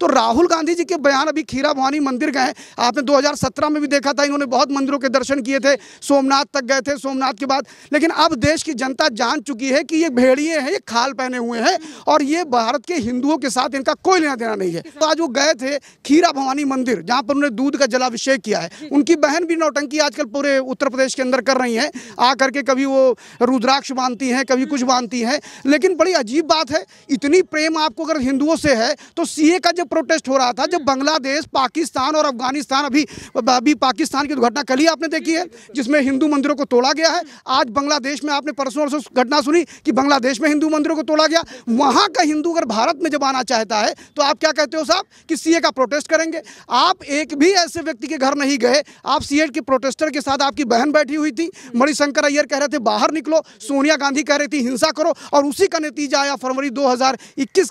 तो राहुल गांधी जी के बयान अभी खीरा भवानी मंदिर गए आपने 2017 में भी देखा था इन्होंने बहुत मंदिरों के दर्शन किए थे सोमनाथ तक गए थे सोमनाथ के बाद लेकिन अब देश की जनता जान चुकी है कि ये भेड़िए हैं ये खाल पहने हुए हैं और ये भारत के हिंदुओं के साथ इनका कोई लेना देना नहीं है तो आज वो गए थे खीरा भवानी मंदिर जहाँ पर उन्होंने दूध का जलाभिषेक किया है उनकी बहन भी नौटंकी आजकल पूरे उत्तर प्रदेश के अंदर कर रही है आकर के कभी वो रुद्राक्ष बांधती हैं कभी कुछ बांधती हैं लेकिन बड़ी अजीब बात है इतनी प्रेम आपको अगर हिंदुओं से है तो सीए का जब प्रोटेस्ट हो रहा था जब बांग्लादेश पाकिस्तान और अफगानिस्तान अभी अभी पाकिस्तान की घटना कल ही आपने देखी है जिसमें हिंदू मंदिरों को तोड़ा गया है आज बांग्लादेश में आपने परसों घटना सुनी कि बांग्लादेश में हिंदू मंदिरों को तोड़ा गया वहाँ का हिंदू अगर भारत में जब आना चाहता है तो आप क्या कहते हो साहब कि सी का प्रोटेस्ट करेंगे आप एक भी ऐसे व्यक्ति के घर नहीं गए आप सीए के प्रोटेस्टर के साथ आपकी बहन बैठी हुई थी मणिशंकर अय्यर कह रहे थे बाहर निकलो सोनिया गांधी कह रही थी हिंसा करो और उसी का नतीजा आया फरवरी दो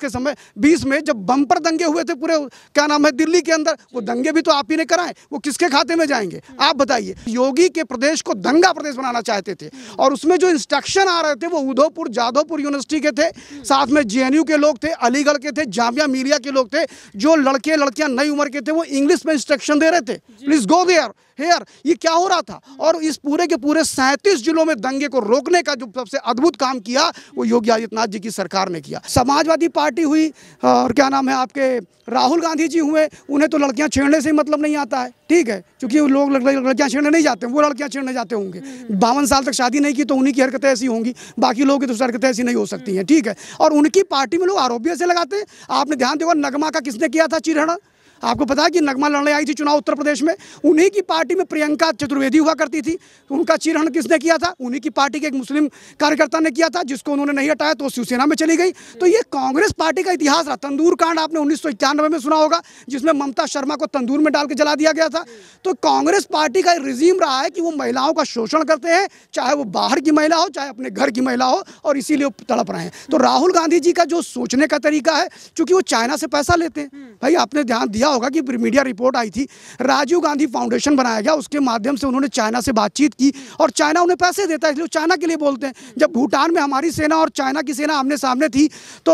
के समय बीस में जब बम्पर दंगे हुए थे पूरे क्या नाम है दिल्ली के अंदर वो दंगे भी तो आप ही ने कराए वो किसके खाते में जाएंगे आप बताइए योगी के प्रदेश को दंगा प्रदेश बनाना चाहते थे और उसमें जो इंस्ट्रक्शन आ रहे थे वो उधोपुर जादौपुर यूनिवर्सिटी के थे साथ में जे के लोग थे अलीगढ़ के थे जामिया मीरिया के लोग थे जो लड़के लड़कियां नई उम्र के थे वो इंग्लिश में इंस्ट्रक्शन दे रहे थे प्लीज गो देयर हेयर ये क्या हो रहा था और इस पूरे के पूरे सैंतीस जिलों में दंगे को रोकने का जो सबसे अद्भुत काम किया वो योगी आदित्यनाथ जी की सरकार ने किया समाजवादी पार्टी हुई और क्या नाम है आपके राहुल गांधी जी हुए उन्हें तो लड़कियां छेड़ने से मतलब नहीं आता है ठीक है क्योंकि लोग लड़कियां छेड़ने नहीं जाते वो लड़कियां छेड़ने जाते होंगे हम्म। बावन साल तक शादी नहीं की तो उन्हीं की हरकतें ऐसी होंगी बाकी लोगों की तो हरकतें ऐसी नहीं हो सकती हैं हम्म। ठीक है और उनकी पार्टी में लोग आरोपी ऐसे लगाते हैं आपने ध्यान देगा नगमा का किसने किया था चिरहड़ा आपको पता है कि नगमा लड़ने आई थी चुनाव उत्तर प्रदेश में उन्हीं की पार्टी में प्रियंका चतुर्वेदी हुआ करती थी उनका चीरहरण किसने किया था उन्हीं की पार्टी के एक मुस्लिम कार्यकर्ता ने किया था जिसको उन्होंने नहीं हटाया तो शिवसेना में चली गई तो ये कांग्रेस पार्टी का इतिहास रहा तंदूर कांड आपने उन्नीस में सुना होगा जिसमें ममता शर्मा को तंदूर में डाल के जला दिया गया था तो कांग्रेस पार्टी का रिजीम रहा है कि वो महिलाओं का शोषण करते हैं चाहे वो बाहर की महिला हो चाहे अपने घर की महिला हो और इसीलिए वो तड़प रहे हैं तो राहुल गांधी जी का जो सोचने का तरीका है चूंकि वो चाइना से पैसा लेते हैं भाई आपने ध्यान दिया देखा होगा कि मीडिया रिपोर्ट आई थी राजीव गांधी फाउंडेशन बनाया गया उसके माध्यम से उन्होंने चाइना से बातचीत की और चाइना उन्हें पैसे देता है इसलिए चाइना के लिए बोलते हैं जब भूटान में हमारी सेना और चाइना की सेना आमने सामने थी तो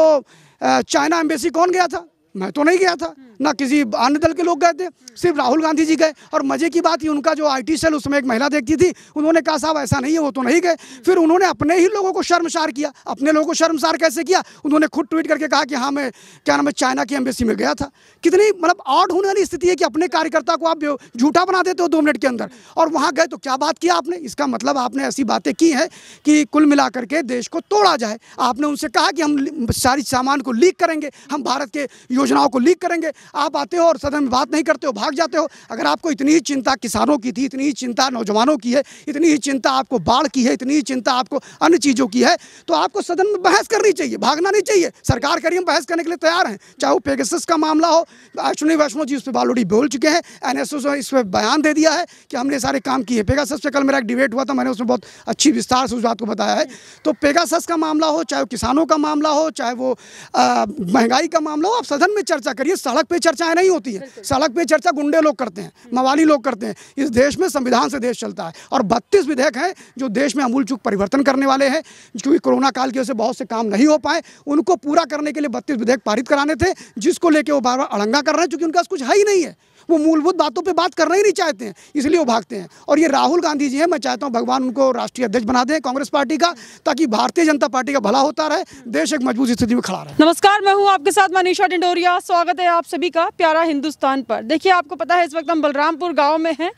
चाइना एम्बेसी कौन गया था मैं तो नहीं गया था ना किसी अन्य दल के लोग गए थे सिर्फ राहुल गांधी जी गए और मज़े की बात ही उनका जो आई सेल उसमें एक महिला देखती थी उन्होंने कहा साहब ऐसा नहीं है वो तो नहीं गए फिर उन्होंने अपने ही लोगों को शर्मसार किया अपने लोगों को शर्मसार कैसे किया उन्होंने खुद ट्वीट करके कहा कि हाँ मैं क्या नाम है चाइना की एम्बेसी में गया था कितनी मतलब आउट होने वाली स्थिति है कि अपने कार्यकर्ता को आप झूठा बना देते हो दो मिनट के अंदर और वहाँ गए तो क्या बात किया आपने इसका मतलब आपने ऐसी बातें की हैं कि कुल मिला करके देश को तोड़ा जाए आपने उनसे कहा कि हम सारी सामान को लीक करेंगे हम भारत के योजनाओं को लीक करेंगे आप आते हो और सदन में बात नहीं करते हो भाग जाते हो अगर आपको इतनी ही चिंता किसानों की थी इतनी ही चिंता नौजवानों की है इतनी ही चिंता आपको बाढ़ की है इतनी ही चिंता आपको अन्य चीज़ों की है तो आपको सदन में बहस करनी चाहिए भागना नहीं चाहिए सरकार करिए हम बहस करने के लिए तैयार हैं चाहे वो पेगसिस का मामला हो अश्विनी वैष्णो जी उस पर ऑलरेडी बोल चुके हैं एन एस इस पर बयान दे दिया है कि हमने सारे काम किए पेगासस पे कल मेरा एक डिबेट हुआ था मैंने उसमें बहुत अच्छी विस्तार से उस बात को बताया है तो पेगा का मामला हो चाहे वो किसानों का मामला हो चाहे वो महंगाई का मामला हो आप सदन में चर्चा करिए सड़क पर पे चर्चाएं नहीं होती है सड़क पे चर्चा गुंडे लोग करते हैं हम्म। मवाली लोग करते हैं इस देश में संविधान से देश चलता है और बत्तीस विधेयक हैं जो देश में अमूल चूक परिवर्तन करने वाले हैं क्योंकि कोरोना काल की वजह से बहुत से काम नहीं हो पाए उनको पूरा करने के लिए बत्तीस विधेयक पारित कराने थे जिसको लेकर वो बार बार अड़ंगा कर रहे हैं चूंकि उनके पास कुछ है ही नहीं है वो मूलभूत बातों पर बात करना ही नहीं चाहते हैं इसलिए वो भागते हैं और ये राहुल गांधी जी हैं मैं चाहता हूँ भगवान उनको राष्ट्रीय अध्यक्ष बना दें कांग्रेस पार्टी का ताकि भारतीय जनता पार्टी का भला होता रहे देश एक मजबूत स्थिति में खड़ा रहे नमस्कार मैं हूँ आपके साथ मनीषा डिंडोरिया स्वागत है आप सभी का प्यारा हिंदुस्तान पर देखिए आपको पता है इस वक्त हम बलरामपुर गाँव में हैं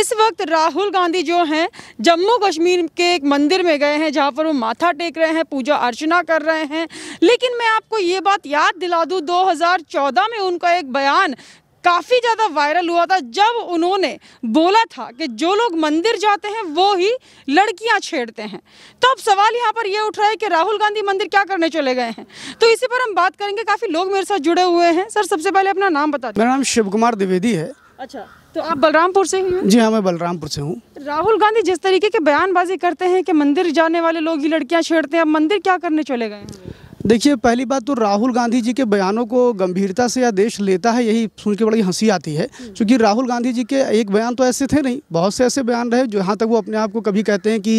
इस वक्त राहुल गांधी जो हैं जम्मू कश्मीर के एक मंदिर में गए हैं जहाँ पर वो माथा टेक रहे हैं पूजा अर्चना कर रहे हैं लेकिन मैं आपको ये बात याद दिला दूँ 2014 में उनका एक बयान काफ़ी ज़्यादा वायरल हुआ था जब उन्होंने बोला था कि जो लोग मंदिर जाते हैं वो ही लड़कियां छेड़ते हैं तो अब सवाल यहाँ पर यह उठ रहा है कि राहुल गांधी मंदिर क्या करने चले गए हैं तो इसी पर हम बात करेंगे काफ़ी लोग मेरे साथ जुड़े हुए हैं सर सबसे पहले अपना नाम बता मेरा नाम शिव कुमार द्विवेदी है अच्छा तो आप बलरामपुर से हैं जी हाँ मैं बलरामपुर से हूँ राहुल गांधी जिस तरीके के बयानबाजी करते हैं कि मंदिर जाने वाले लोग ही लड़कियाँ छेड़ते हैं अब मंदिर क्या करने चले गए हैं देखिए पहली बात तो राहुल गांधी जी के बयानों को गंभीरता से या देश लेता है यही सुन के बड़ी हंसी आती है हम्म। क्योंकि राहुल गांधी जी के एक बयान तो ऐसे थे नहीं बहुत से ऐसे बयान रहे जो तक वो अपने आप को कभी कहते हैं कि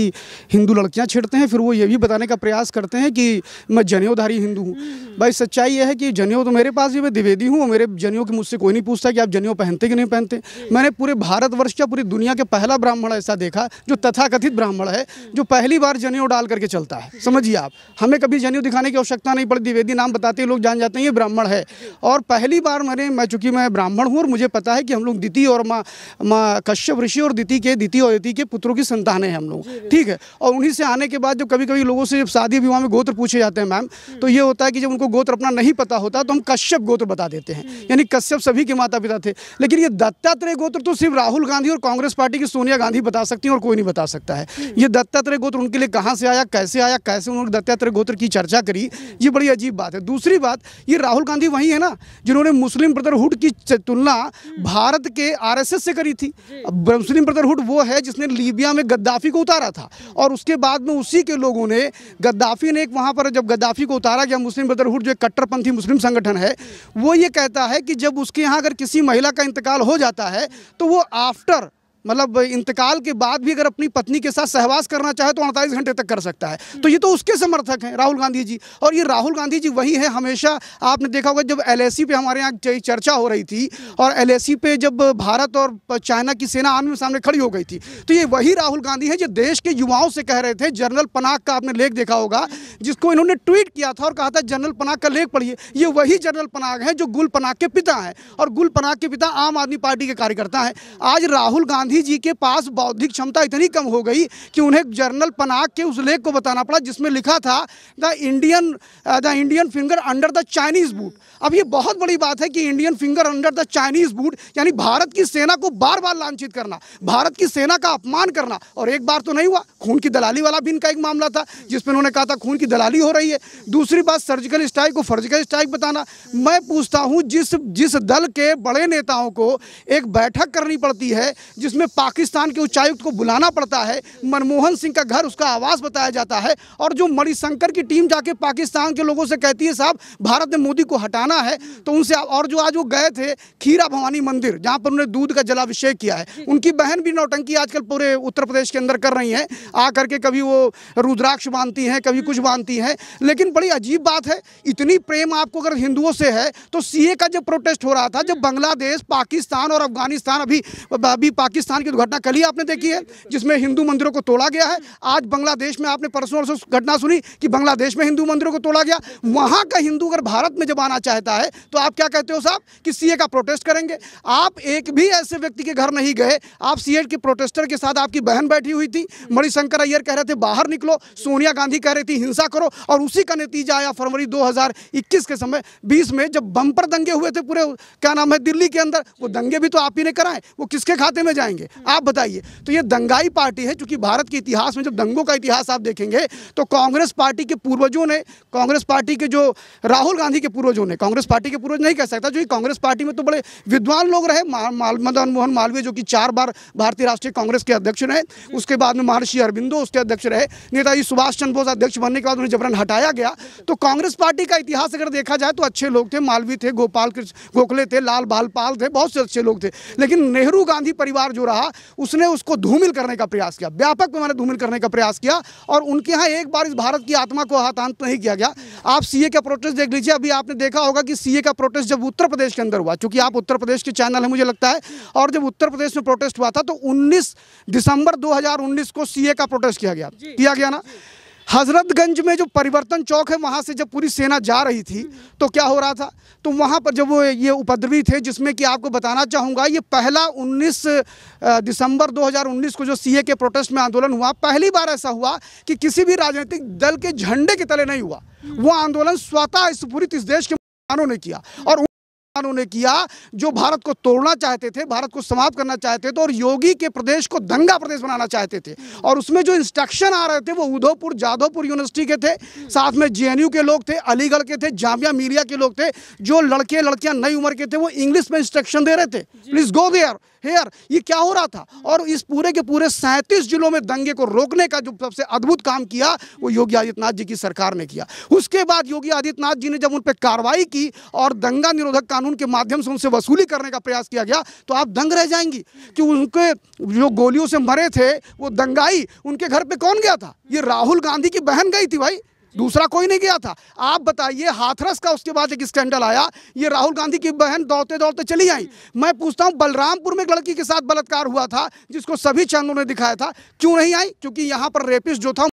हिंदू लड़कियाँ छेड़ते हैं फिर वो ये भी बताने का प्रयास करते हैं कि मैं जनेऊधारी हिंदू हूँ हम्म। भाई सच्चाई यह है कि जनेऊ तो मेरे पास भी मैं द्विवेदी हूँ मेरे जनेऊ के मुझसे कोई नहीं पूछता कि आप जनेऊ पहनते कि नहीं पहनते मैंने पूरे भारतवर्ष का पूरी दुनिया के पहला ब्राह्मण ऐसा देखा जो तथाकथित ब्राह्मण है हम्म। जो पहली बार जनेऊ डाल करके चलता है समझिए आप हमें कभी जनेऊ दिखाने की आवश्यकता आवश्यकता नहीं पड़ती वेदी नाम बताते लोग जान जाते हैं ये ब्राह्मण है और पहली बार मैंने मैं चूंकि मैं ब्राह्मण हूँ और मुझे पता है कि हम लोग द्वितीय और माँ माँ कश्यप ऋषि और द्वितीय के द्वितीय और द्वितीय के पुत्रों की संतान है हम लोग ठीक है और उन्हीं से आने के बाद जो कभी कभी लोगों से जब शादी विवाह में गोत्र पूछे जाते हैं मैम तो ये होता है कि जब उनको गोत्र अपना नहीं पता होता तो हम कश्यप गोत्र बता देते हैं यानी कश्यप सभी के माता पिता थे लेकिन ये दत्तात्रेय गोत्र तो सिर्फ राहुल गांधी और कांग्रेस पार्टी की सोनिया गांधी बता सकती हैं और कोई नहीं बता सकता है ये दत्तात्रेय गोत्र उनके लिए कहाँ से आया कैसे आया कैसे उन्होंने दत्तात्रेय गोत्र की चर्चा करी ये बड़ी अजीब बात है दूसरी बात ये राहुल गांधी वही है ना जिन्होंने मुस्लिम ब्रदरहुड की तुलना हम्म। भारत के आरएसएस से करी थी मुस्लिम ब्रदरहुड वो है जिसने लीबिया में गद्दाफी को उतारा था और उसके बाद में उसी के लोगों ने गद्दाफी ने एक वहाँ पर जब गद्दाफी को उतारा गया मुस्लिम ब्रदरहुड जो एक कट्टरपंथी मुस्लिम संगठन है वो ये कहता है कि जब उसके यहाँ अगर किसी महिला का इंतकाल हो जाता है तो वो आफ्टर मतलब इंतकाल के बाद भी अगर अपनी पत्नी के साथ सहवास करना चाहे तो अड़तालीस घंटे तक कर सकता है तो ये तो उसके समर्थक हैं राहुल गांधी जी और ये राहुल गांधी जी वही हैं हमेशा आपने देखा होगा जब एल पे हमारे यहाँ चर्चा हो रही थी और एल पे जब भारत और चाइना की सेना आमने सामने खड़ी हो गई थी तो ये वही राहुल गांधी है जो देश के युवाओं से कह रहे थे जनरल पनाक का आपने लेख देखा होगा जिसको इन्होंने ट्वीट किया था और कहा था जनरल पनाक का लेख पढ़िए ये वही जनरल पनाक है जो गुल पनाक के पिता हैं और गुल पनाक के पिता आम आदमी पार्टी के कार्यकर्ता हैं आज राहुल गांधी गांधी जी के पास बौद्धिक क्षमता इतनी कम हो गई कि उन्हें जर्नल पनाक के उस लेख को बताना पड़ा जिसमें लिखा था the Indian the Indian finger under the Chinese boot अब ये बहुत बड़ी बात है कि Indian finger under the Chinese boot यानी भारत की सेना को बार बार लांछित करना भारत की सेना का अपमान करना और एक बार तो नहीं हुआ खून की दलाली वाला भी इनका एक मामला था जिसमें उन्होंने कहा था खून की दलाली हो रही है दूसरी बात सर्जिकल स्ट्राइक को फर्जिकल स्ट्राइक बताना मैं पूछता हूँ जिस जिस दल के बड़े नेताओं को एक बैठक करनी पड़ती है जिसमें उसमें पाकिस्तान के उच्चायुक्त को बुलाना पड़ता है मनमोहन सिंह का घर उसका आवास बताया जाता है और जो मणिशंकर की टीम जाके पाकिस्तान के लोगों से कहती है साहब भारत ने मोदी को हटाना है तो उनसे और जो आज वो गए थे खीरा भवानी मंदिर जहाँ पर उन्होंने दूध का जलाभिषेक किया है उनकी बहन भी नौटंकी आजकल पूरे उत्तर प्रदेश के अंदर कर रही हैं आ करके कभी वो रुद्राक्ष बांधती हैं कभी कुछ बांधती हैं लेकिन बड़ी अजीब बात है इतनी प्रेम आपको अगर हिंदुओं से है तो सीए का जब प्रोटेस्ट हो रहा था जब हम्म। बांग्लादेश पाकिस्तान और अफगानिस्तान अभी अभी पाकिस्तान पाकिस्तान की दुर्घटना कल ही आपने देखी है जिसमें हिंदू मंदिरों को तोड़ा गया है आज बांग्लादेश में आपने परसों घटना सुनी कि बांग्लादेश में हिंदू मंदिरों को तोड़ा गया वहाँ का हिंदू अगर भारत में जब आना चाहता है तो आप क्या कहते हो साहब कि सी का प्रोटेस्ट करेंगे आप एक भी ऐसे व्यक्ति के घर नहीं गए आप सी के प्रोटेस्टर के साथ आपकी बहन बैठी हुई थी मणिशंकर अय्यर कह रहे थे बाहर निकलो सोनिया गांधी कह रही थी हिंसा करो और उसी का नतीजा आया फरवरी दो के समय बीस में जब बम्पर दंगे हुए थे पूरे क्या नाम है दिल्ली के अंदर वो दंगे भी तो आप ही ने कराए वो किसके खाते में जाएंगे चाहिए आप बताइए तो ये दंगाई पार्टी है क्योंकि भारत के इतिहास में जब दंगों का इतिहास आप देखेंगे तो कांग्रेस पार्टी के पूर्वजों ने कांग्रेस पार्टी के जो राहुल गांधी के पूर्वजों ने कांग्रेस पार्टी के पूर्वज नहीं कह सकता जो कांग्रेस पार्टी में तो बड़े विद्वान लोग रहे मदन मोहन मालवीय जो कि चार बार भारतीय राष्ट्रीय कांग्रेस के अध्यक्ष रहे उसके बाद में महर्षि अरविंदो उसके अध्यक्ष रहे नेताजी सुभाष चंद्र बोस अध्यक्ष बनने के बाद उन्हें जबरन हटाया गया तो कांग्रेस पार्टी का इतिहास अगर देखा जाए तो अच्छे लोग थे मालवीय थे गोपाल कृष्ण गोखले थे लाल बालपाल थे बहुत से अच्छे लोग थे लेकिन नेहरू गांधी परिवार जो रहा उसने उसको धूमिल करने का प्रयास किया व्यापक पैमाने धूमिल करने का प्रयास किया और उनके यहाँ एक बार इस भारत की आत्मा को हाथांत नहीं किया गया आप सीए का प्रोटेस्ट देख लीजिए अभी आपने देखा होगा कि सीए का प्रोटेस्ट जब उत्तर प्रदेश के अंदर हुआ चूंकि आप उत्तर प्रदेश के चैनल है मुझे लगता है और जब उत्तर प्रदेश में प्रोटेस्ट हुआ था तो उन्नीस दिसंबर दो को सीए का प्रोटेस्ट किया गया किया गया ना हजरतगंज में जो परिवर्तन चौक है वहाँ से जब पूरी सेना जा रही थी तो क्या हो रहा था तो वहाँ पर जब वो ये उपद्रवी थे जिसमें कि आपको बताना चाहूँगा ये पहला 19 दिसंबर 2019 को जो सीए के प्रोटेस्ट में आंदोलन हुआ पहली बार ऐसा हुआ कि किसी भी राजनीतिक दल के झंडे के तले नहीं हुआ वो आंदोलन स्वतः इस पूरी इस देश के मुसलमानों ने किया और उन्होंने किया जो भारत को तोड़ना चाहते थे भारत को समाप्त करना चाहते थे और योगी के प्रदेश को दंगा प्रदेश बनाना चाहते थे और उसमें जो इंस्ट्रक्शन आ रहे थे वो उधोपुर जाधवपुर यूनिवर्सिटी के थे साथ में जेएनयू के लोग थे अलीगढ़ के थे जामिया मीरिया के लोग थे जो लड़के लड़कियां नई उम्र के थे वो इंग्लिश में इंस्ट्रक्शन दे रहे थे प्लीज गो देयर हेयर ये क्या हो रहा था और इस पूरे के पूरे सैंतीस जिलों में दंगे को रोकने का जो सबसे अद्भुत काम किया वो योगी आदित्यनाथ जी की सरकार ने किया उसके बाद योगी आदित्यनाथ जी ने जब उन पर कार्रवाई की और दंगा निरोधक कानून के माध्यम से उनसे वसूली करने का प्रयास किया गया तो आप दंग रह जाएंगी कि उनके जो गोलियों से मरे थे वो दंगाई उनके घर पर कौन गया था ये राहुल गांधी की बहन गई थी भाई दूसरा कोई नहीं गया था आप बताइए हाथरस का उसके बाद एक स्कैंडल आया ये राहुल गांधी की बहन दौड़ते दौड़ते चली आई मैं पूछता हूँ बलरामपुर में एक लड़की के साथ बलात्कार हुआ था जिसको सभी चैनलों ने दिखाया था क्यों नहीं आई क्योंकि यहाँ पर रेपिस्ट जो था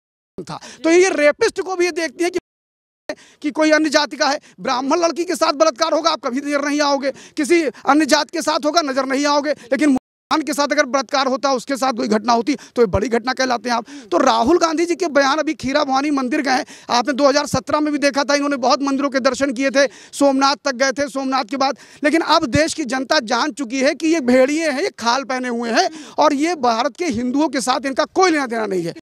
था तो ये रेपिस्ट को भी ये देखती है कि कि कोई अन्य जाति का है ब्राह्मण लड़की के साथ बलात्कार होगा आप कभी नजर नहीं आओगे किसी अन्य जात के साथ होगा नजर नहीं आओगे लेकिन बयान के साथ अगर बलात्कार होता उसके साथ कोई घटना होती तो ये बड़ी घटना कहलाते हैं आप तो राहुल गांधी जी के बयान अभी खीरा भवानी मंदिर गए आपने 2017 में भी देखा था इन्होंने बहुत मंदिरों के दर्शन किए थे सोमनाथ तक गए थे सोमनाथ के बाद लेकिन अब देश की जनता जान चुकी है कि ये भेड़िए हैं ये खाल पहने हुए हैं और ये भारत के हिंदुओं के साथ इनका कोई लेना देना नहीं है